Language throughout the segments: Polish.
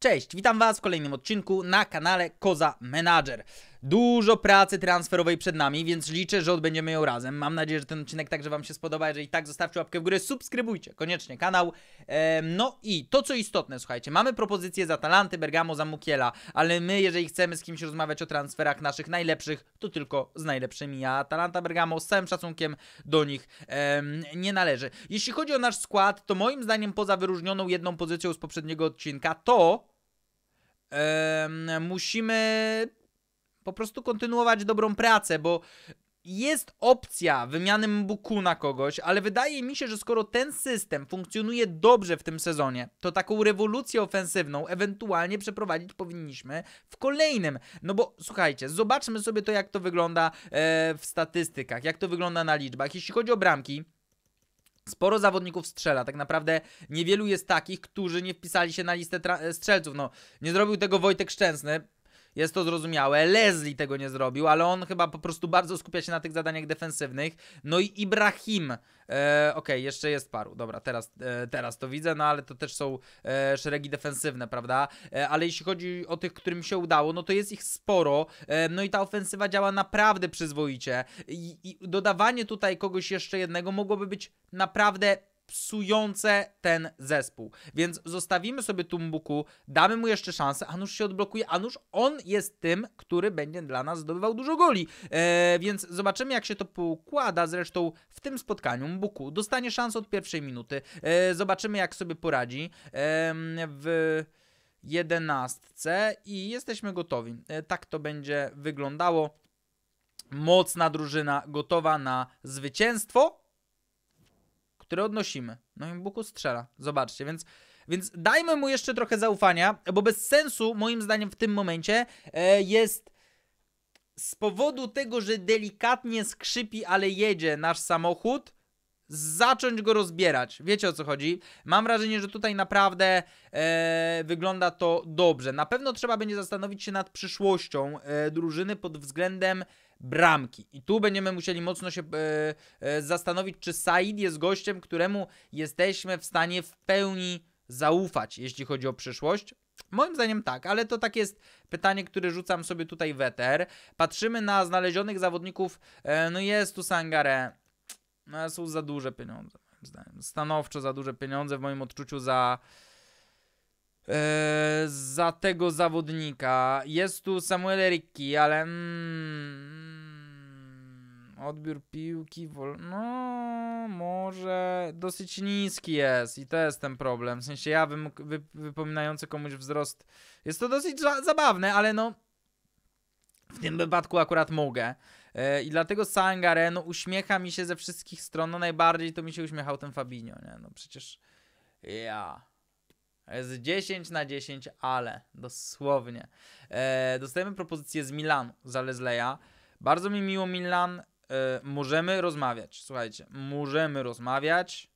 Cześć, witam Was w kolejnym odcinku na kanale Koza Manager. Dużo pracy transferowej przed nami, więc liczę, że odbędziemy ją razem. Mam nadzieję, że ten odcinek także Wam się spodoba. Jeżeli tak, zostawcie łapkę w górę, subskrybujcie koniecznie kanał. Ehm, no i to, co istotne, słuchajcie, mamy propozycje za Talanty, Bergamo, za Mukiela, ale my, jeżeli chcemy z kimś rozmawiać o transferach naszych najlepszych, to tylko z najlepszymi, a Talanta, Bergamo z całym szacunkiem do nich ehm, nie należy. Jeśli chodzi o nasz skład, to moim zdaniem poza wyróżnioną jedną pozycją z poprzedniego odcinka, to... musimy po prostu kontynuować dobrą pracę, bo jest opcja wymiany Mbuku na kogoś, ale wydaje mi się, że skoro ten system funkcjonuje dobrze w tym sezonie, to taką rewolucję ofensywną ewentualnie przeprowadzić powinniśmy w kolejnym. No bo słuchajcie, zobaczmy sobie to, jak to wygląda e, w statystykach, jak to wygląda na liczbach. Jeśli chodzi o bramki, Sporo zawodników strzela, tak naprawdę niewielu jest takich, którzy nie wpisali się na listę e, strzelców. No, nie zrobił tego Wojtek Szczęsny, jest to zrozumiałe. Leslie tego nie zrobił, ale on chyba po prostu bardzo skupia się na tych zadaniach defensywnych. No i Ibrahim. E, Okej, okay, jeszcze jest paru. Dobra, teraz, e, teraz to widzę, no ale to też są e, szeregi defensywne, prawda? E, ale jeśli chodzi o tych, którym się udało, no to jest ich sporo. E, no i ta ofensywa działa naprawdę przyzwoicie. I, i dodawanie tutaj kogoś jeszcze jednego mogłoby być naprawdę psujące ten zespół. Więc zostawimy sobie Tumbuku, damy mu jeszcze szansę, a nuż się odblokuje, a nuż on jest tym, który będzie dla nas zdobywał dużo goli. Eee, więc zobaczymy jak się to poukłada, zresztą w tym spotkaniu Mbuku dostanie szansę od pierwszej minuty. Eee, zobaczymy jak sobie poradzi eee, w jedenastce i jesteśmy gotowi. E, tak to będzie wyglądało. Mocna drużyna gotowa na zwycięstwo które odnosimy. No i Buku strzela. Zobaczcie, więc więc dajmy mu jeszcze trochę zaufania, bo bez sensu, moim zdaniem, w tym momencie e, jest z powodu tego, że delikatnie skrzypi, ale jedzie nasz samochód, zacząć go rozbierać. Wiecie o co chodzi? Mam wrażenie, że tutaj naprawdę e, wygląda to dobrze. Na pewno trzeba będzie zastanowić się nad przyszłością e, drużyny pod względem bramki. I tu będziemy musieli mocno się e, e, zastanowić, czy Said jest gościem, któremu jesteśmy w stanie w pełni zaufać, jeśli chodzi o przyszłość. Moim zdaniem tak, ale to tak jest pytanie, które rzucam sobie tutaj weter. Patrzymy na znalezionych zawodników. E, no jest tu Sangare. No, są za duże pieniądze, moim zdaniem. Stanowczo za duże pieniądze, w moim odczuciu, za. E, za tego zawodnika. Jest tu Samuel Ricci, ale. Mm, Odbiór piłki, wol... no może dosyć niski jest i to jest ten problem. W sensie ja wym... wy... wypominający komuś wzrost, jest to dosyć za zabawne, ale no w tym wypadku akurat mogę. E, I dlatego Sangare, no uśmiecha mi się ze wszystkich stron, no najbardziej to mi się uśmiechał ten Fabinho, nie? No przecież ja... Z 10 na 10, ale dosłownie. E, dostajemy propozycję z Milanu, z Alesleya. Bardzo mi miło Milan. E, możemy rozmawiać. Słuchajcie, możemy rozmawiać.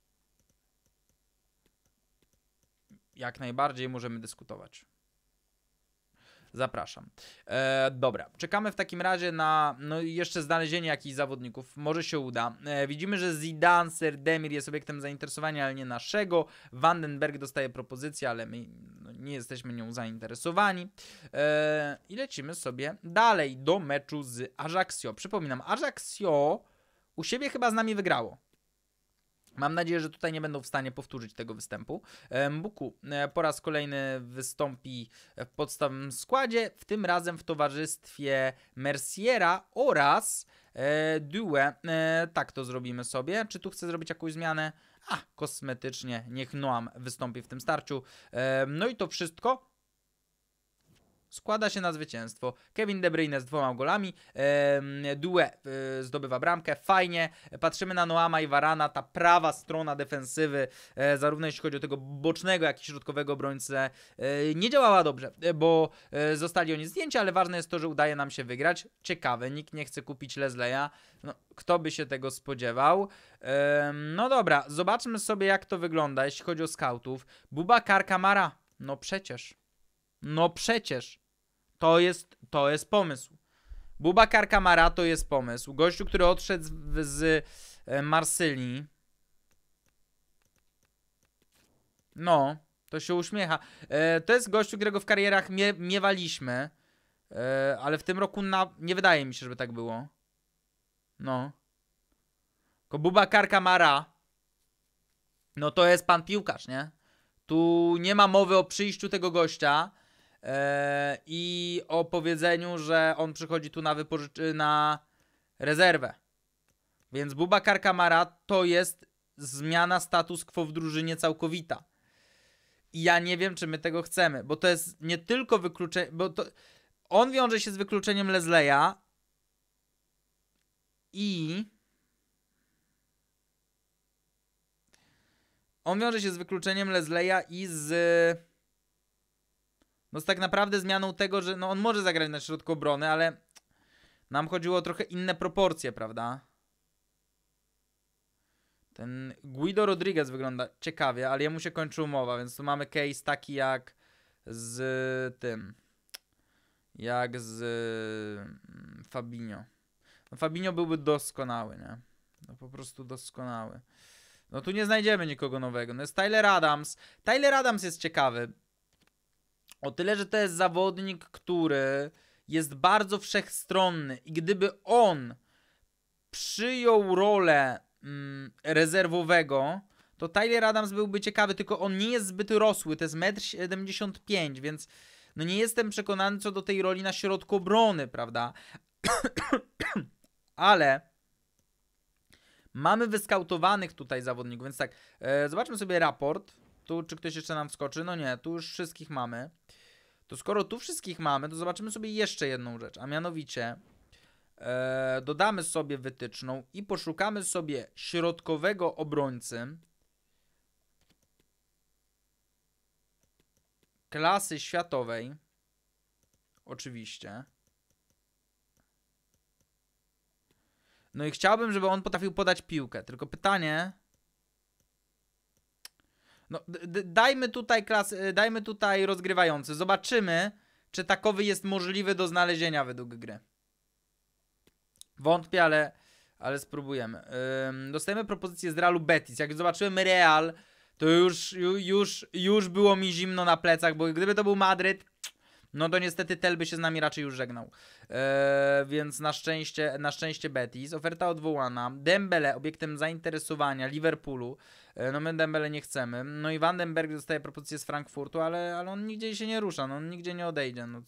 Jak najbardziej możemy dyskutować. Zapraszam. E, dobra, czekamy w takim razie na no, jeszcze znalezienie jakichś zawodników. Może się uda. E, widzimy, że Zidane, Demir jest obiektem zainteresowania, ale nie naszego. Vandenberg dostaje propozycję, ale my no, nie jesteśmy nią zainteresowani. E, I lecimy sobie dalej do meczu z Ajaxio. Przypominam, Ajaxio u siebie chyba z nami wygrało. Mam nadzieję, że tutaj nie będą w stanie powtórzyć tego występu. Mbuku e, po raz kolejny wystąpi w podstawowym składzie, w tym razem w towarzystwie Merciera oraz e, Due. E, tak to zrobimy sobie. Czy tu chcę zrobić jakąś zmianę? A, kosmetycznie, niech Noam wystąpi w tym starciu. E, no i to wszystko składa się na zwycięstwo. Kevin De Bruyne z dwoma golami, e, Due zdobywa bramkę, fajnie. Patrzymy na Noama i Varana, ta prawa strona defensywy, e, zarówno jeśli chodzi o tego bocznego, jak i środkowego obrońcę, e, nie działała dobrze, e, bo zostali oni zdjęcia, ale ważne jest to, że udaje nam się wygrać. Ciekawe, nikt nie chce kupić Lesleya. No, kto by się tego spodziewał? no dobra, zobaczmy sobie jak to wygląda, jeśli chodzi o scoutów. Bubakar Kamara, no przecież. No przecież. To jest, to jest pomysł. Bubakar Kamara to jest pomysł. Gościu, który odszedł z, z e, Marsylii. No, to się uśmiecha. E, to jest gościu, którego w karierach mie miewaliśmy. E, ale w tym roku na... nie wydaje mi się, żeby tak było. No. Tylko Bubakar Kamara. No to jest pan piłkarz, nie? Tu nie ma mowy o przyjściu tego gościa. E, i o powiedzeniu, że on przychodzi tu na, wypożyczy- na rezerwę. Więc Bubakar Kamara to jest zmiana status quo w drużynie całkowita. I ja nie wiem, czy my tego chcemy, bo to jest nie tylko wykluczenie, bo to... on wiąże się z wykluczeniem Lesleya i on wiąże się z wykluczeniem Lesleya i z no z tak naprawdę zmianą tego, że no on może zagrać na środku obrony, ale nam chodziło o trochę inne proporcje, prawda? Ten Guido Rodriguez wygląda ciekawie, ale jemu się kończy umowa, więc tu mamy case taki jak z tym. Jak z mm, Fabinho. No Fabinho byłby doskonały, nie? No po prostu doskonały. No tu nie znajdziemy nikogo nowego. No jest Tyler Adams. Tyler Adams jest ciekawy. O tyle, że to jest zawodnik, który jest bardzo wszechstronny i gdyby on przyjął rolę mm, rezerwowego, to Tyler Adams byłby ciekawy, tylko on nie jest zbyt rosły, to jest 1,75 m, więc no nie jestem przekonany co do tej roli na środku obrony, prawda? Ale mamy wyskautowanych tutaj zawodników, więc tak, e, zobaczmy sobie raport. Tu czy ktoś jeszcze nam wskoczy? No nie, tu już wszystkich mamy to skoro tu wszystkich mamy, to zobaczymy sobie jeszcze jedną rzecz, a mianowicie e, dodamy sobie wytyczną i poszukamy sobie środkowego obrońcy klasy światowej, oczywiście. No i chciałbym, żeby on potrafił podać piłkę, tylko pytanie no, dajmy tutaj klas, y, dajmy tutaj rozgrywający. Zobaczymy, czy takowy jest możliwy do znalezienia według gry. Wątpię, ale, ale spróbujemy. Ym, dostajemy propozycję z Realu Betis. Jak zobaczyłem Real, to już, już, już było mi zimno na plecach, bo gdyby to był Madryt, no to niestety Telby się z nami raczej już żegnał. Eee, więc na szczęście, na szczęście Betis. Oferta odwołana. Dembele obiektem zainteresowania Liverpoolu. Eee, no my Dembele nie chcemy. No i Vandenberg dostaje propozycję z Frankfurtu, ale, ale on nigdzie się nie rusza. No on nigdzie nie odejdzie. No,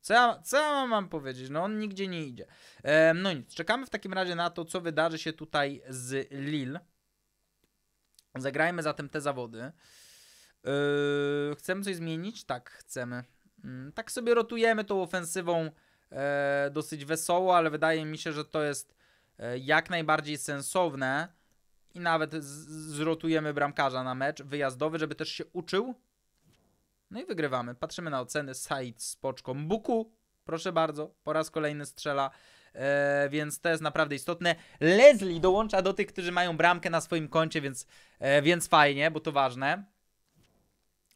co ja, co ja mam powiedzieć? No on nigdzie nie idzie. Eee, no nic. Czekamy w takim razie na to, co wydarzy się tutaj z Lille. Zagrajmy zatem te zawody. E, chcemy coś zmienić? Tak, chcemy. Mm, tak sobie rotujemy tą ofensywą e, dosyć wesoło, ale wydaje mi się, że to jest e, jak najbardziej sensowne i nawet zrotujemy bramkarza na mecz wyjazdowy, żeby też się uczył. No i wygrywamy. Patrzymy na oceny. Said z poczką. Buku, proszę bardzo, po raz kolejny strzela. E, więc to jest naprawdę istotne. Leslie dołącza do tych, którzy mają bramkę na swoim koncie, więc, e, więc fajnie, bo to ważne.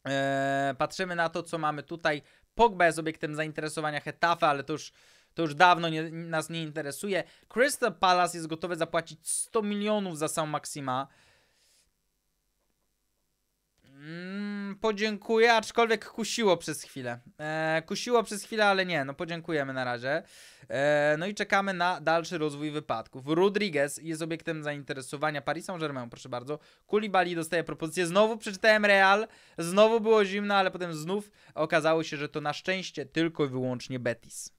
E, patrzymy na to, co mamy tutaj. Pogba jest obiektem zainteresowania Hetafe, ale to już, to już dawno nie, nas nie interesuje. Crystal Palace jest gotowe zapłacić 100 milionów za sam Maxima. Mm, podziękuję, aczkolwiek kusiło przez chwilę. E, kusiło przez chwilę, ale nie, no podziękujemy na razie. E, no i czekamy na dalszy rozwój wypadków. Rodriguez jest obiektem zainteresowania Paris Saint-Germain, proszę bardzo. Kulibali dostaje propozycję. Znowu przeczytałem Real, znowu było zimno, ale potem znów okazało się, że to na szczęście tylko i wyłącznie Betis.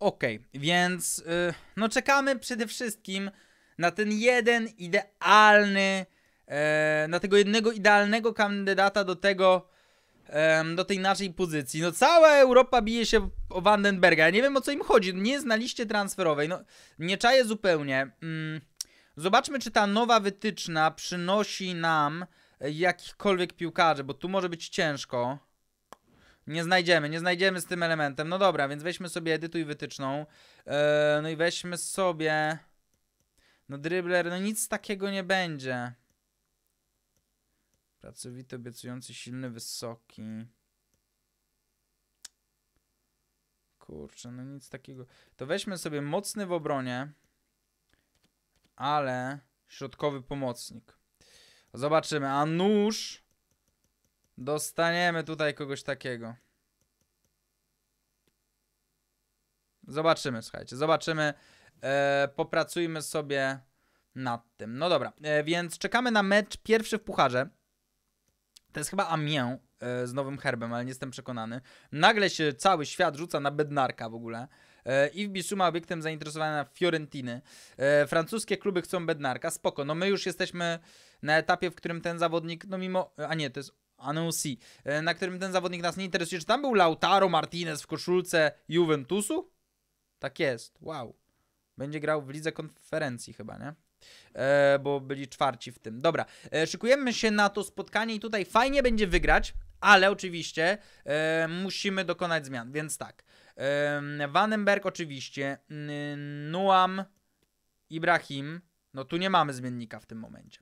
Okej, okay, więc y, no czekamy przede wszystkim na ten jeden idealny e, na tego jednego idealnego kandydata do tego, e, do tej naszej pozycji. No cała Europa bije się o Vandenberga. Ja nie wiem o co im chodzi. Nie jest na liście transferowej. No, nie czaję zupełnie. Mm. Zobaczmy, czy ta nowa wytyczna przynosi nam jakichkolwiek piłkarzy, bo tu może być ciężko. Nie znajdziemy, nie znajdziemy z tym elementem. No dobra, więc weźmy sobie edytuj wytyczną. E, no i weźmy sobie... No dribbler, no nic takiego nie będzie. Pracowity, obiecujący, silny, wysoki. Kurczę, no nic takiego. To weźmy sobie mocny w obronie, ale środkowy pomocnik. Zobaczymy. A nóż dostaniemy tutaj kogoś takiego. Zobaczymy, słuchajcie, zobaczymy. E, popracujmy sobie nad tym. No dobra, e, więc czekamy na mecz pierwszy w pucharze. To jest chyba Amiens z nowym herbem, ale nie jestem przekonany. Nagle się cały świat rzuca na Bednarka w ogóle. E, I w Bisuma obiektem zainteresowania Fiorentiny. E, francuskie kluby chcą Bednarka. Spoko, no my już jesteśmy na etapie, w którym ten zawodnik, no mimo... A nie, to jest Anousi, e, na którym ten zawodnik nas nie interesuje. Czy tam był Lautaro Martinez w koszulce Juventusu? Tak jest, wow. Będzie grał w lidze konferencji chyba, nie? E, bo byli czwarci w tym. Dobra, e, szykujemy się na to spotkanie i tutaj fajnie będzie wygrać, ale oczywiście e, musimy dokonać zmian, więc tak. E, Vandenberg oczywiście, Nuam, Ibrahim, no tu nie mamy zmiennika w tym momencie.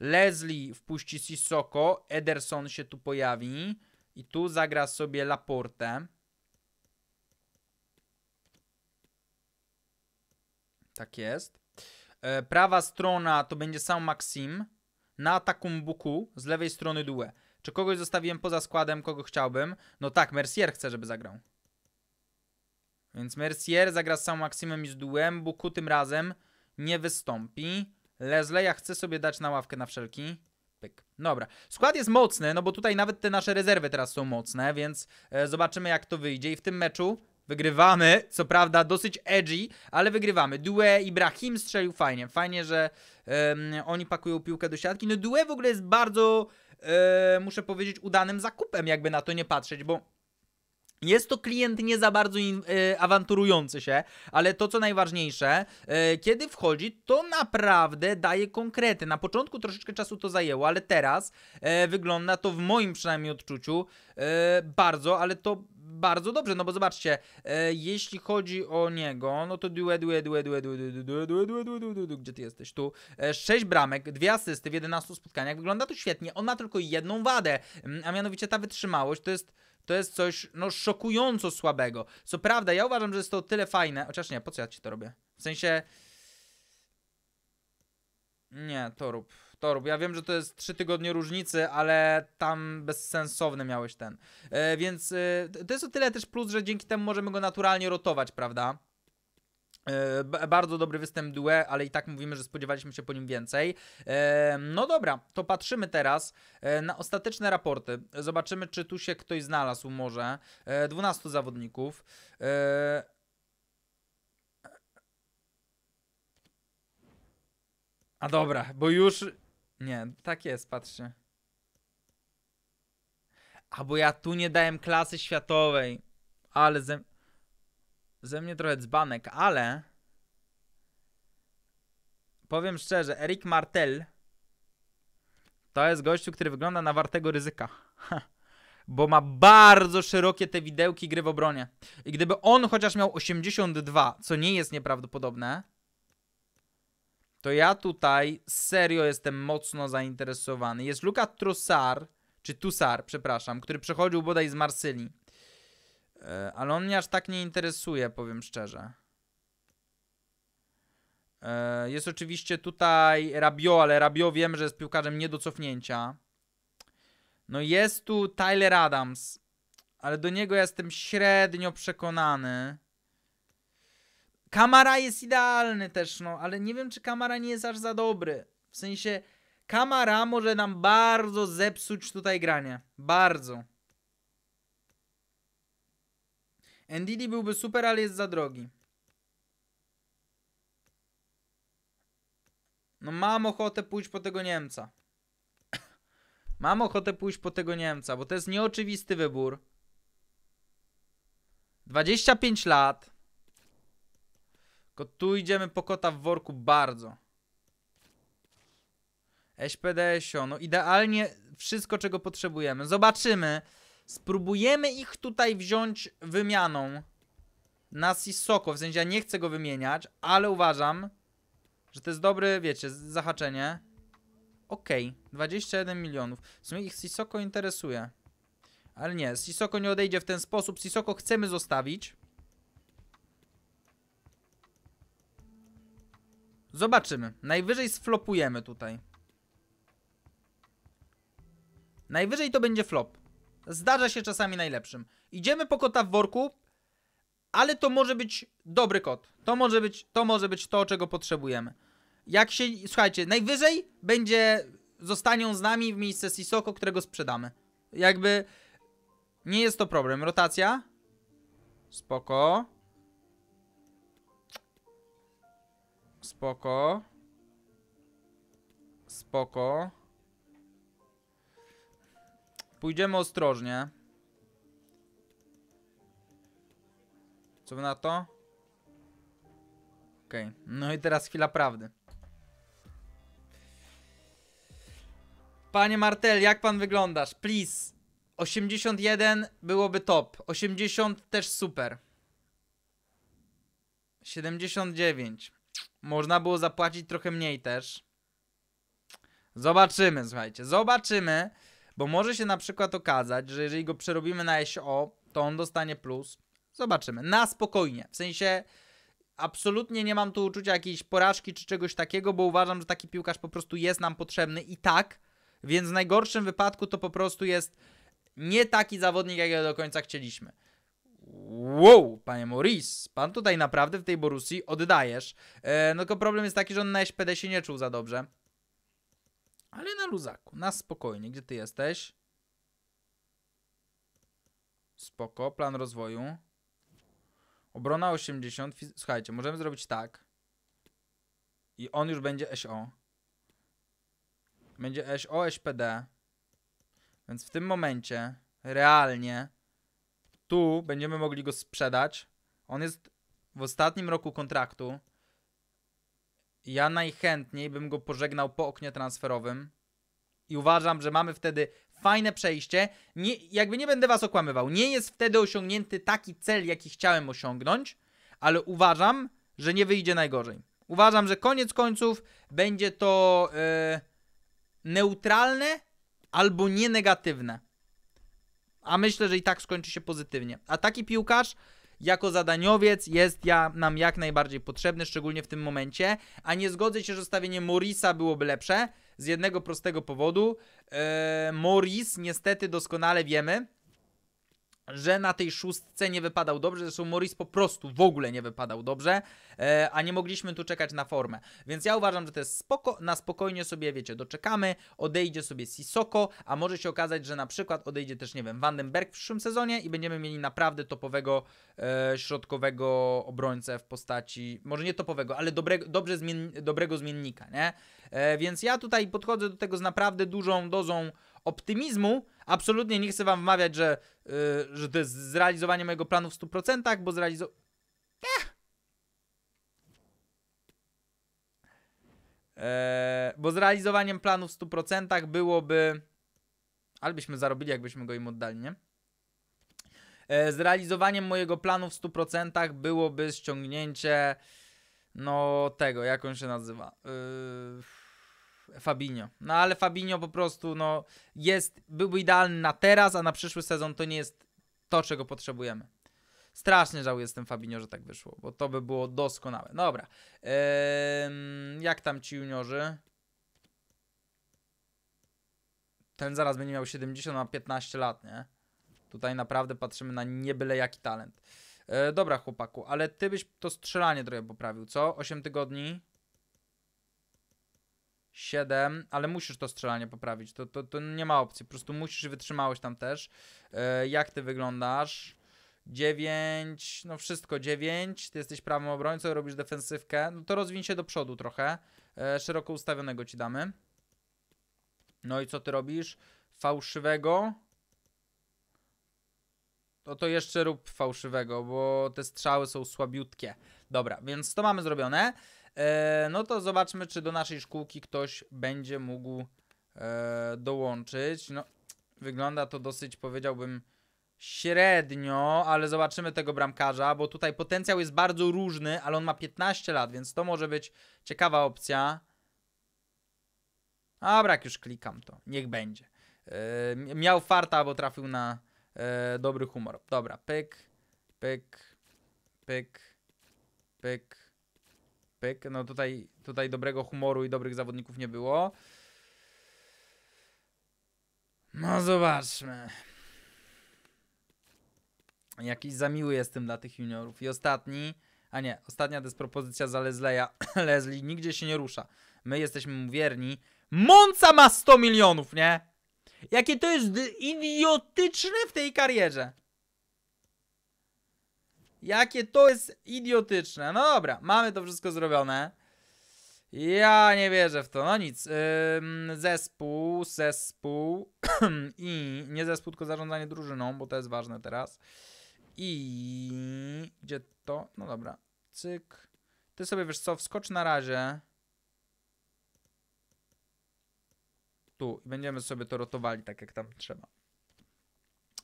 Leslie wpuści Sissoko, Ederson się tu pojawi i tu zagra sobie Laporte. Tak jest. E, prawa strona to będzie sam Maxim, na ataku Mbuku, z lewej strony Due. Czy kogoś zostawiłem poza składem, kogo chciałbym? No tak, Mercier chce, żeby zagrał. Więc Mercier zagra z sam Maximem i z Duem, Buku tym razem nie wystąpi. Leslie, ja chcę sobie dać na ławkę na wszelki. Pyk. Dobra. Skład jest mocny, no bo tutaj nawet te nasze rezerwy teraz są mocne, więc e, zobaczymy jak to wyjdzie. I w tym meczu Wygrywamy, co prawda dosyć edgy, ale wygrywamy. Due Ibrahim strzelił fajnie. Fajnie, że um, oni pakują piłkę do siatki. No Due w ogóle jest bardzo, um, muszę powiedzieć, udanym zakupem, jakby na to nie patrzeć, bo jest to klient nie za bardzo in, e, awanturujący się, ale to co najważniejsze, e, kiedy wchodzi, to naprawdę daje konkrety. Na początku troszeczkę czasu to zajęło, ale teraz wygląda to w moim przynajmniej odczuciu bardzo, ale to bardzo dobrze, no bo zobaczcie, jeśli chodzi o niego, no to duet, duet, duet, duet, duet, duet, duet, duet, duet, gdzie ty jesteś? Tu. 6 bramek, 2 asysty w 11 spotkaniach, wygląda to świetnie, on ma tylko jedną wadę, a mianowicie ta wytrzymałość, to jest... To jest coś, no, szokująco słabego. Co prawda, ja uważam, że jest to tyle fajne, chociaż nie, po co ja ci to robię? W sensie, nie, to rób. To rób. Ja wiem, że to jest 3 tygodnie różnicy, ale tam bezsensowny miałeś ten. E, więc e, to jest o tyle też plus, że dzięki temu możemy go naturalnie rotować, prawda? E, bardzo dobry występ Due, ale i tak mówimy, że spodziewaliśmy się po nim więcej. E, no dobra, to patrzymy teraz e, na ostateczne raporty. Zobaczymy, czy tu się ktoś znalazł może. E, 12 zawodników. E, A dobra, bo już... Nie, tak jest, patrzcie. A bo ja tu nie dałem klasy światowej. Ale ze... Ze mnie trochę dzbanek, ale... Powiem szczerze, Eric Martel to jest gościu, który wygląda na wartego ryzyka. Ha. Bo ma bardzo szerokie te widełki gry w obronie. I gdyby on chociaż miał 82, co nie jest nieprawdopodobne, to ja tutaj serio jestem mocno zainteresowany. Jest Luka Trussar, czy Tussar, przepraszam, który przechodził bodaj z Marsylii. E, ale on mnie aż tak nie interesuje, powiem szczerze. E, jest oczywiście tutaj Rabio, ale Rabio wiem, że jest piłkarzem nie do cofnięcia. No jest tu Tyler Adams, ale do niego jestem średnio przekonany. Kamara jest idealny też, no, ale nie wiem, czy Kamara nie jest aż za dobry. W sensie, Kamara może nam bardzo zepsuć tutaj granie. Bardzo. NDD byłby super, ale jest za drogi. No mam ochotę pójść po tego Niemca. mam ochotę pójść po tego Niemca, bo to jest nieoczywisty wybór. 25 lat. Tylko tu idziemy po kota w worku bardzo. SPDSio, no idealnie wszystko czego potrzebujemy. Zobaczymy. Spróbujemy ich tutaj wziąć wymianą na Sissoko. W sensie ja nie chcę go wymieniać, ale uważam, że to jest dobre, wiecie, zahaczenie. Okej, okay, 21 milionów. W sumie ich Sissoko interesuje. Ale nie, Sissoko nie odejdzie w ten sposób. Sissoko chcemy zostawić. Zobaczymy. Najwyżej sflopujemy tutaj. Najwyżej to będzie flop. Zdarza się czasami najlepszym. Idziemy po kota w worku, ale to może być dobry kot. To może być to, może być to czego potrzebujemy. Jak się, słuchajcie, najwyżej będzie, on z nami w miejsce Sisoko, którego sprzedamy. Jakby nie jest to problem. Rotacja. Spoko. Spoko. Spoko. Pójdziemy ostrożnie. Co na to? Okej. Okay. No i teraz chwila prawdy. Panie Martel, jak pan wyglądasz? Please. 81 byłoby top. 80 też super. 79. Można było zapłacić trochę mniej też. Zobaczymy, słuchajcie, zobaczymy, bo może się na przykład okazać, że jeżeli go przerobimy na SO, to on dostanie plus. Zobaczymy, na spokojnie, w sensie absolutnie nie mam tu uczucia jakiejś porażki czy czegoś takiego, bo uważam, że taki piłkarz po prostu jest nam potrzebny i tak, więc w najgorszym wypadku to po prostu jest nie taki zawodnik, jakiego do końca chcieliśmy. Wow, panie Maurice, pan tutaj naprawdę w tej Borussii oddajesz. E, no tylko problem jest taki, że on na SPD się nie czuł za dobrze. Ale na luzaku, na spokojnie. Gdzie ty jesteś? Spoko, plan rozwoju. Obrona 80. Słuchajcie, możemy zrobić tak. I on już będzie SO. Będzie SO, SPD. Więc w tym momencie, realnie, tu będziemy mogli go sprzedać. On jest w ostatnim roku kontraktu. Ja najchętniej bym go pożegnał po oknie transferowym. I uważam, że mamy wtedy fajne przejście. Nie, jakby nie będę was okłamywał, nie jest wtedy osiągnięty taki cel, jaki chciałem osiągnąć, ale uważam, że nie wyjdzie najgorzej. Uważam, że koniec końców będzie to yy, neutralne albo nie negatywne a myślę, że i tak skończy się pozytywnie. A taki piłkarz jako zadaniowiec jest ja nam jak najbardziej potrzebny, szczególnie w tym momencie, a nie zgodzę się, że stawienie Morisa byłoby lepsze z jednego prostego powodu. Eee, niestety doskonale wiemy, że na tej szóstce nie wypadał dobrze, zresztą Morris po prostu w ogóle nie wypadał dobrze, e, a nie mogliśmy tu czekać na formę. Więc ja uważam, że to jest spoko, na spokojnie sobie, wiecie, doczekamy, odejdzie sobie Sisoko, a może się okazać, że na przykład odejdzie też, nie wiem, Vandenberg w przyszłym sezonie i będziemy mieli naprawdę topowego e, środkowego obrońcę w postaci, może nie topowego, ale dobrego, dobrze zmien, dobrego zmiennika, nie? E, więc ja tutaj podchodzę do tego z naprawdę dużą dozą optymizmu. Absolutnie nie chcę wam wmawiać, że, yy, że to jest zrealizowanie mojego planu w 100%, bo zrealizo... Eh. Eee, bo zrealizowaniem planu w 100% byłoby... Ale byśmy zarobili, jakbyśmy go im oddali, nie? Eee, zrealizowaniem mojego planu w 100% byłoby ściągnięcie... No tego, jak on się nazywa? Yy... Fabinho. No ale Fabinho po prostu no, jest, byłby idealny na teraz, a na przyszły sezon to nie jest to, czego potrzebujemy. Strasznie żałuję z tym Fabinho, że tak wyszło, bo to by było doskonałe. Dobra. jak tam ci juniorzy? Ten zaraz będzie miał 70 na 15 lat, nie? Tutaj naprawdę patrzymy na nie byle jaki talent. E, dobra, chłopaku, ale ty byś to strzelanie trochę poprawił, co? 8 tygodni? 7, ale musisz to strzelanie poprawić. To, to, to nie ma opcji. Po prostu musisz wytrzymałość tam też. E, jak ty wyglądasz? 9, no wszystko 9. Ty jesteś prawym obrońcą, robisz defensywkę. No to rozwin się do przodu trochę. E, szeroko ustawionego ci damy. No i co ty robisz? Fałszywego. To to jeszcze rób fałszywego, bo te strzały są słabiutkie. Dobra, więc to mamy zrobione. E, no to zobaczmy, czy do naszej szkółki ktoś będzie mógł e, dołączyć. No, wygląda to dosyć, powiedziałbym, średnio, ale zobaczymy tego bramkarza, bo tutaj potencjał jest bardzo różny, ale on ma 15 lat, więc to może być ciekawa opcja. A brak, już klikam to. Niech będzie. E, miał farta, bo trafił na dobry humor. Dobra, pyk, pyk, pyk, pyk, pyk. No tutaj, tutaj dobrego humoru i dobrych zawodników nie było. No zobaczmy. Jakiś zamiły jestem dla tych juniorów. I ostatni, a nie, ostatnia dyspropozycja za Lesleya. Leslie nigdzie się nie rusza. My jesteśmy mu wierni. Monca ma 100 milionów, nie? Jakie to jest idiotyczne w tej karierze. Jakie to jest idiotyczne. No dobra, mamy to wszystko zrobione. Ja nie wierzę w to. No nic. Ym, zespół, zespół i nie zespół, tylko zarządzanie drużyną, bo to jest ważne teraz. I gdzie to? No dobra. Cyk. Ty sobie wiesz co, wskocz na razie. Tu. Będziemy sobie to rotowali tak jak tam trzeba.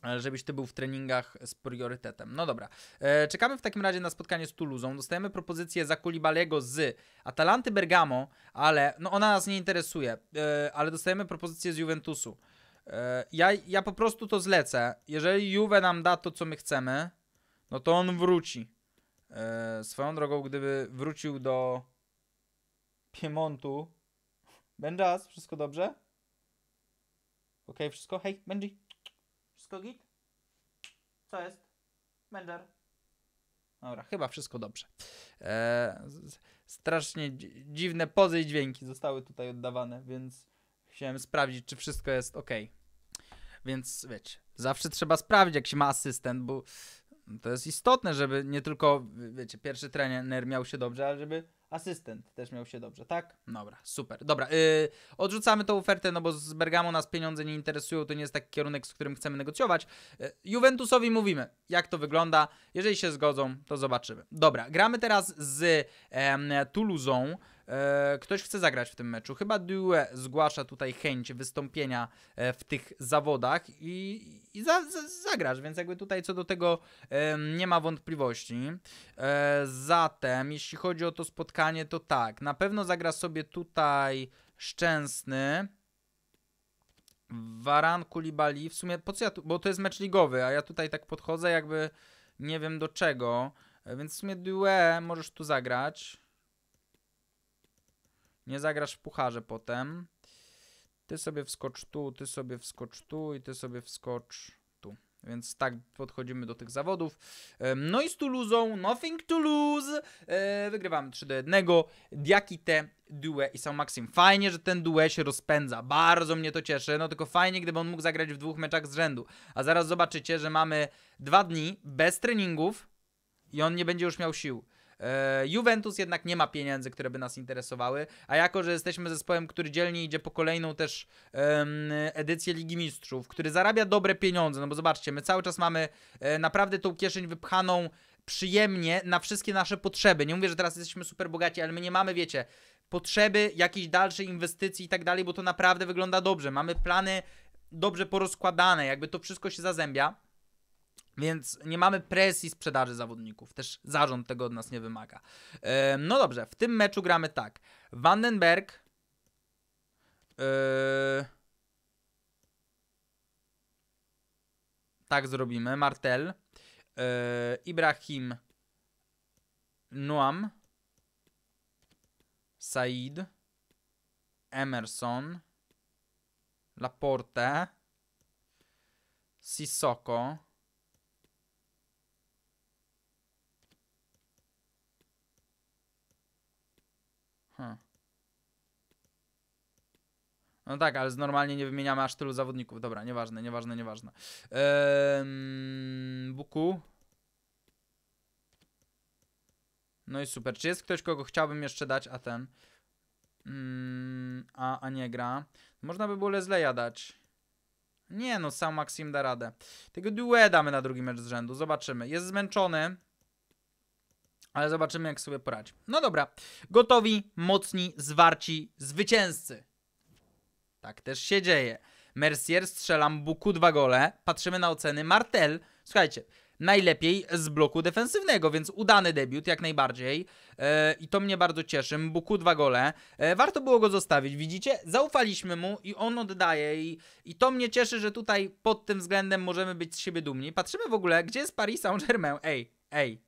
E, żebyś ty był w treningach z priorytetem. No dobra. E, czekamy w takim razie na spotkanie z Tuluzą. Dostajemy propozycję za Kulibalego z Atalanty Bergamo, ale no ona nas nie interesuje, e, ale dostajemy propozycję z Juventusu. E, ja, ja po prostu to zlecę. Jeżeli Juve nam da to, co my chcemy, no to on wróci. E, swoją drogą, gdyby wrócił do Piemontu. Benjaz, wszystko dobrze? Okej, okay, wszystko? Hej, Benji. Wszystko git? Co jest? Mender? Dobra, chyba wszystko dobrze. Eee, strasznie dziwne pozy i dźwięki zostały tutaj oddawane, więc chciałem sprawdzić, czy wszystko jest ok. Więc wiecie, zawsze trzeba sprawdzić, jak się ma asystent, bo to jest istotne, żeby nie tylko, wiecie, pierwszy trener miał się dobrze, ale żeby Asystent też miał się dobrze, tak? Dobra, super. Dobra, yy, odrzucamy tą ofertę, no bo z Bergamo nas pieniądze nie interesują, to nie jest taki kierunek, z którym chcemy negocjować. Yy, Juventusowi mówimy, jak to wygląda. Jeżeli się zgodzą, to zobaczymy. Dobra, gramy teraz z em, E, ktoś chce zagrać w tym meczu. Chyba Due zgłasza tutaj chęć wystąpienia e, w tych zawodach i, i za, za, zagrasz, więc jakby tutaj co do tego nie ma wątpliwości. E, zatem, jeśli chodzi o to spotkanie, to tak, na pewno zagra sobie tutaj Szczęsny. Waran, Kulibali, w sumie po co ja tu, bo to jest mecz ligowy, a ja tutaj tak podchodzę jakby nie wiem do czego, więc w sumie Due możesz tu zagrać. Nie zagrasz w pucharze potem. Ty sobie wskocz tu, ty sobie wskocz tu i ty sobie wskocz tu. Więc tak podchodzimy do tych zawodów. No i z Toulouse, nothing to lose. E, wygrywamy 3 do 1. Diakite, Due i Sam Maxim. Fajnie, że ten Due się rozpędza. Bardzo mnie to cieszy. No tylko fajnie, gdyby on mógł zagrać w dwóch meczach z rzędu. A zaraz zobaczycie, że mamy dwa dni bez treningów i on nie będzie już miał sił. E, Juventus jednak nie ma pieniędzy, które by nas interesowały, a jako, że jesteśmy zespołem, który dzielnie idzie po kolejną też edycję Ligi Mistrzów, który zarabia dobre pieniądze, no bo zobaczcie, my cały czas mamy e, naprawdę tą kieszeń wypchaną przyjemnie na wszystkie nasze potrzeby. Nie mówię, że teraz jesteśmy super bogaci, ale my nie mamy, wiecie, potrzeby jakiejś dalszej inwestycji i tak dalej, bo to naprawdę wygląda dobrze. Mamy plany dobrze porozkładane, jakby to wszystko się zazębia. Więc nie mamy presji sprzedaży zawodników. Też zarząd tego od nas nie wymaga. No dobrze, w tym meczu gramy tak. Vandenberg. E, tak zrobimy. Martel. E, Ibrahim. Nuam. Said. Emerson. Laporte. Sissoko. Hmm. No tak, ale normalnie nie wymieniamy aż tylu zawodników. Dobra, nieważne, nieważne, nieważne. Ehm, Buku. No i super. Czy jest ktoś, kogo chciałbym jeszcze dać, a ten? Mm, a, a nie gra. Można by było Lesleya dać. Nie no, sam Maxim da radę. Tego duet damy na drugi mecz z rzędu. Zobaczymy. Jest zmęczony. Ale zobaczymy, jak sobie poradzi. No dobra. Gotowi, mocni, zwarci, zwycięzcy. Tak też się dzieje. Mercier strzela Buku dwa gole. Patrzymy na oceny. Martel, słuchajcie, najlepiej z bloku defensywnego, więc udany debiut jak najbardziej. E, I to mnie bardzo cieszy. Buku dwa gole. E, warto było go zostawić, widzicie? Zaufaliśmy mu i on oddaje. I, I to mnie cieszy, że tutaj pod tym względem możemy być z siebie dumni. Patrzymy w ogóle, gdzie jest Paris Saint-Germain. Ej, ej,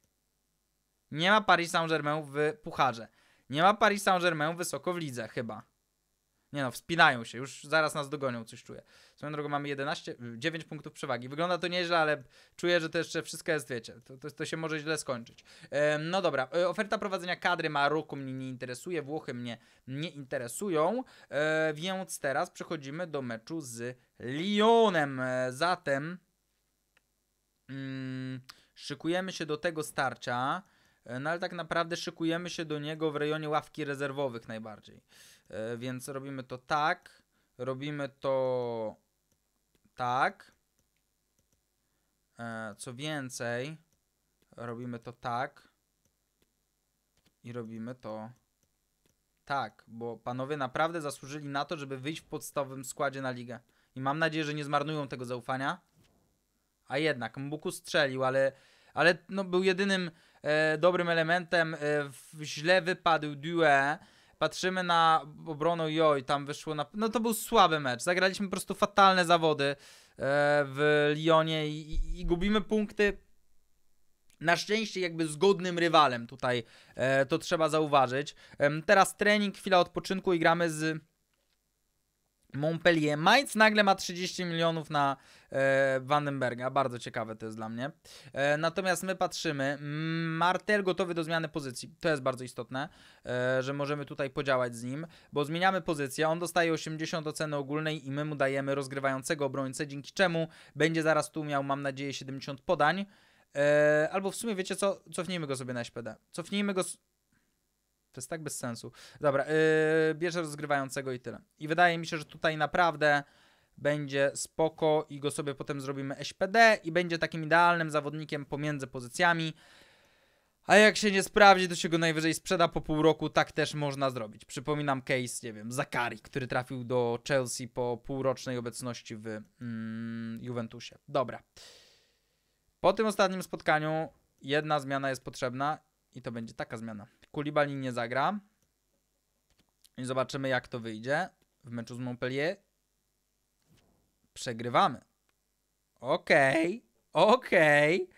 nie ma Paris Saint-Germain w pucharze. Nie ma Paris Saint-Germain wysoko w lidze chyba. Nie no, wspinają się, już zaraz nas dogonią, coś czuję. Swoją drogą mamy 11, 9 punktów przewagi. Wygląda to nieźle, ale czuję, że to jeszcze wszystko jest, wiecie, to, to, to się może źle skończyć. E, no dobra, e, oferta prowadzenia kadry Maroku mnie nie interesuje, Włochy mnie nie interesują, e, więc teraz przechodzimy do meczu z Lyonem. E, zatem mm, szykujemy się do tego starcia. E, no ale tak naprawdę szykujemy się do niego w rejonie ławki rezerwowych najbardziej. E, więc robimy to tak, robimy to tak. E, co więcej, robimy to tak i robimy to tak, bo panowie naprawdę zasłużyli na to, żeby wyjść w podstawowym składzie na ligę. I mam nadzieję, że nie zmarnują tego zaufania. A jednak, Mbuku strzelił, ale, ale no, był jedynym E, dobrym elementem. E, źle wypadł Due. Patrzymy na obronę Joj, tam wyszło na... No to był słaby mecz. Zagraliśmy po prostu fatalne zawody e, w Lyonie i, i, i gubimy punkty na szczęście jakby zgodnym rywalem tutaj, to trzeba zauważyć. teraz trening, chwila odpoczynku i gramy z Montpellier. Mainz nagle ma 30 milionów na e, Vandenberga. Bardzo ciekawe to jest dla mnie. E, natomiast my patrzymy. Martel gotowy do zmiany pozycji. To jest bardzo istotne, e, że możemy tutaj podziałać z nim, bo zmieniamy pozycję. On dostaje 80 oceny ogólnej i my mu dajemy rozgrywającego obrońcę, dzięki czemu będzie zaraz tu miał, mam nadzieję, 70 podań. E, albo w sumie, wiecie co? Cofnijmy go sobie na SPD. Cofnijmy go... To jest tak bez sensu. Dobra, yy, bierze rozgrywającego i tyle. I wydaje mi się, że tutaj naprawdę będzie spoko i go sobie potem zrobimy SPD i będzie takim idealnym zawodnikiem pomiędzy pozycjami. A jak się nie sprawdzi, to się go najwyżej sprzeda po pół roku, tak też można zrobić. Przypominam case, nie wiem, Zakari, który trafił do Chelsea po półrocznej obecności w mm, Juventusie. Dobra. Po tym ostatnim spotkaniu jedna zmiana jest potrzebna i to będzie taka zmiana. Kulibali nie zagra. I zobaczymy, jak to wyjdzie w meczu z Montpellier. Przegrywamy. Okej, okay, okej. Okay.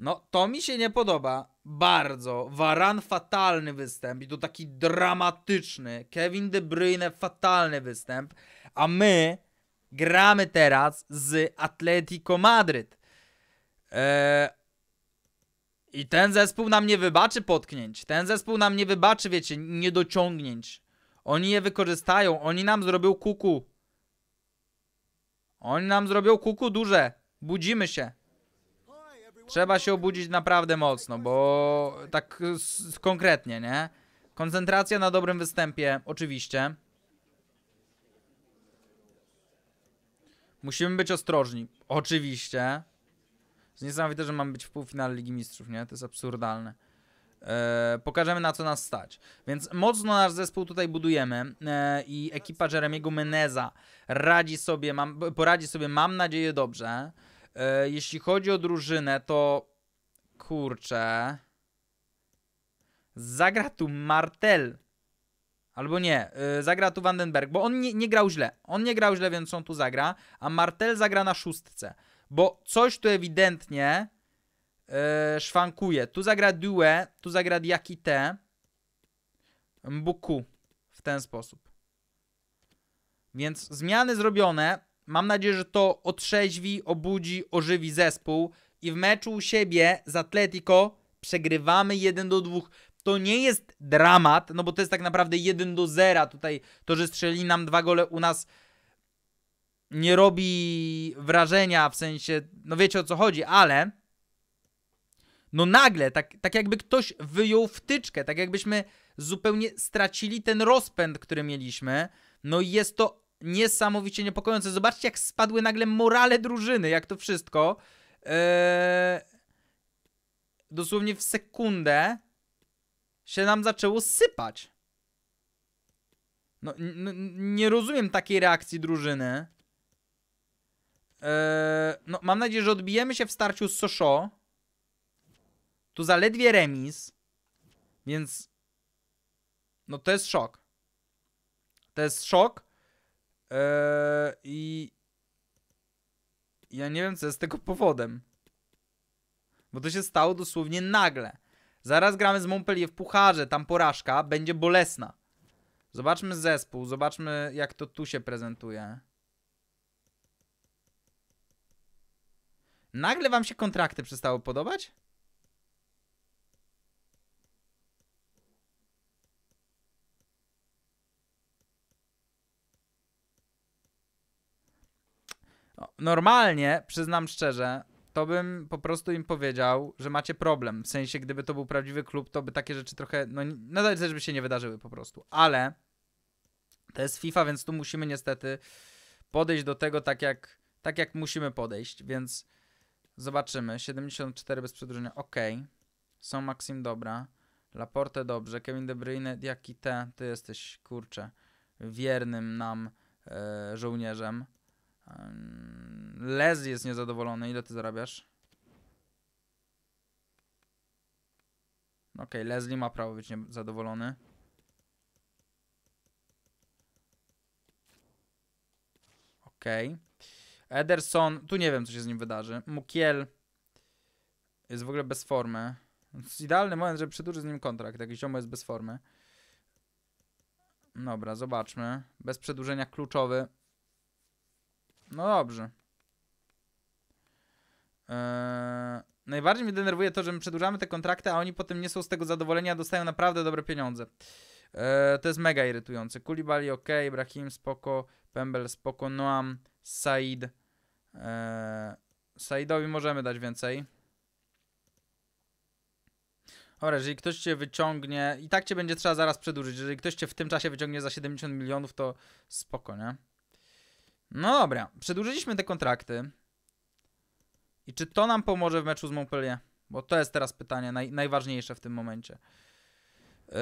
No, to mi się nie podoba. Bardzo. Waran fatalny występ i to taki dramatyczny. Kevin De Bruyne fatalny występ. A my gramy teraz z Atletico Madryt. Eee, i ten zespół nam nie wybaczy potknięć. Ten zespół nam nie wybaczy, wiecie, niedociągnięć. Oni je wykorzystają. Oni nam zrobią kuku. Oni nam zrobią kuku duże. Budzimy się. Trzeba się obudzić naprawdę mocno, bo tak konkretnie, nie? Koncentracja na dobrym występie, oczywiście. Musimy być ostrożni, oczywiście. To niesamowite, że mamy być w półfinale Ligi Mistrzów, nie? To jest absurdalne. E, pokażemy na co nas stać. Więc mocno nasz zespół tutaj budujemy e, i ekipa Jeremiego Meneza radzi sobie, mam, poradzi sobie, mam nadzieję, dobrze. E, jeśli chodzi o drużynę, to kurczę. Zagra tu Martel. Albo nie, e, zagra tu Vandenberg, bo on nie, nie grał źle. On nie grał źle, więc on tu zagra, a Martel zagra na szóstce bo coś tu ewidentnie yy, szwankuje. Tu zagra Due, tu zagra te Mbuku w ten sposób. Więc zmiany zrobione. Mam nadzieję, że to otrzeźwi, obudzi, ożywi zespół. I w meczu u siebie z Atletico przegrywamy 1 do 2. To nie jest dramat, no bo to jest tak naprawdę 1 do 0. Tutaj to, że strzeli nam dwa gole u nas nie robi wrażenia, w sensie, no wiecie o co chodzi, ale no nagle, tak, tak jakby ktoś wyjął wtyczkę, tak jakbyśmy zupełnie stracili ten rozpęd, który mieliśmy, no i jest to niesamowicie niepokojące. Zobaczcie, jak spadły nagle morale drużyny, jak to wszystko. Eee, dosłownie w sekundę się nam zaczęło sypać. No, nie rozumiem takiej reakcji drużyny. Eee, no, mam nadzieję, że odbijemy się w starciu z Sosho. Tu zaledwie remis. Więc... No to jest szok. To jest szok. Eee, I... Ja nie wiem, co jest tego powodem. Bo to się stało dosłownie nagle. Zaraz gramy z Montpellier w pucharze. Tam porażka będzie bolesna. Zobaczmy zespół. Zobaczmy, jak to tu się prezentuje. Nagle wam się kontrakty przestały podobać? Normalnie, przyznam szczerze, to bym po prostu im powiedział, że macie problem. W sensie, gdyby to był prawdziwy klub, to by takie rzeczy trochę, no nadal też się nie wydarzyły po prostu. Ale to jest FIFA, więc tu musimy niestety podejść do tego tak jak, tak jak musimy podejść, więc... Zobaczymy. 74 bez przedłużenia. Ok. Są Maxim dobra. Laporte dobrze. Kevin De Bruyne, jaki te. Ty jesteś, kurczę, wiernym nam e, żołnierzem. Les jest niezadowolony. Ile ty zarabiasz? Okej, okay, Leslie ma prawo być niezadowolony. Okej. Okay. Ederson, tu nie wiem, co się z nim wydarzy. Mukiel jest w ogóle bez formy. Idealny moment, żeby przedłużyć z nim kontrakt. Jakiś ziomo jest bez formy. Dobra, zobaczmy. Bez przedłużenia kluczowy. No dobrze. Eee, najbardziej mnie denerwuje to, że my przedłużamy te kontrakty, a oni potem nie są z tego zadowoleni, a dostają naprawdę dobre pieniądze. Eee, to jest mega irytujące. Kulibali ok, Brahim spoko, Pembel spoko, Noam, Said Eee, Saidowi możemy dać więcej. Dobra, jeżeli ktoś cię wyciągnie, i tak cię będzie trzeba zaraz przedłużyć. Jeżeli ktoś cię w tym czasie wyciągnie za 70 milionów, to spoko, nie? No dobra, przedłużyliśmy te kontrakty. I czy to nam pomoże w meczu z Montpellier? Bo to jest teraz pytanie naj, najważniejsze w tym momencie. Yy,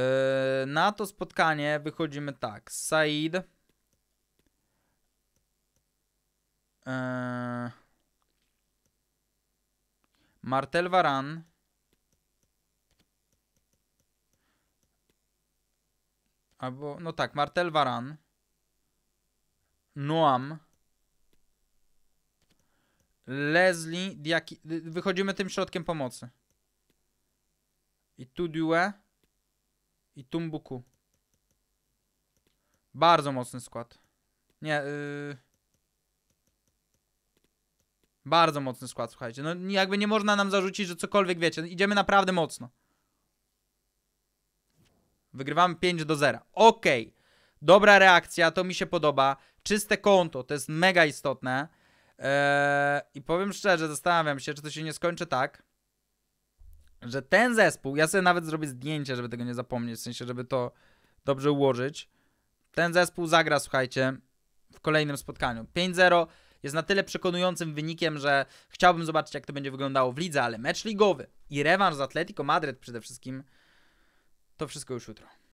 na to spotkanie wychodzimy tak. Said, Eee, Martel Varan. Albo, no tak, Martel Varan. Noam. Leslie Diaki. Wychodzimy tym środkiem pomocy. I tu Due. I Tumbuku. Bardzo mocny skład. Nie, yy... Bardzo mocny skład, słuchajcie. No jakby nie można nam zarzucić, że cokolwiek wiecie. No, idziemy naprawdę mocno. Wygrywamy 5 do 0. Ok, Dobra reakcja, to mi się podoba. Czyste konto, to jest mega istotne. Eee, I powiem szczerze, zastanawiam się, czy to się nie skończy tak, że ten zespół, ja sobie nawet zrobię zdjęcie, żeby tego nie zapomnieć, w sensie, żeby to dobrze ułożyć. Ten zespół zagra, słuchajcie, w kolejnym spotkaniu. 5-0 jest na tyle przekonującym wynikiem, że chciałbym zobaczyć, jak to będzie wyglądało w lidze, ale mecz ligowy i rewanż z Atletico Madryt przede wszystkim, to wszystko już jutro.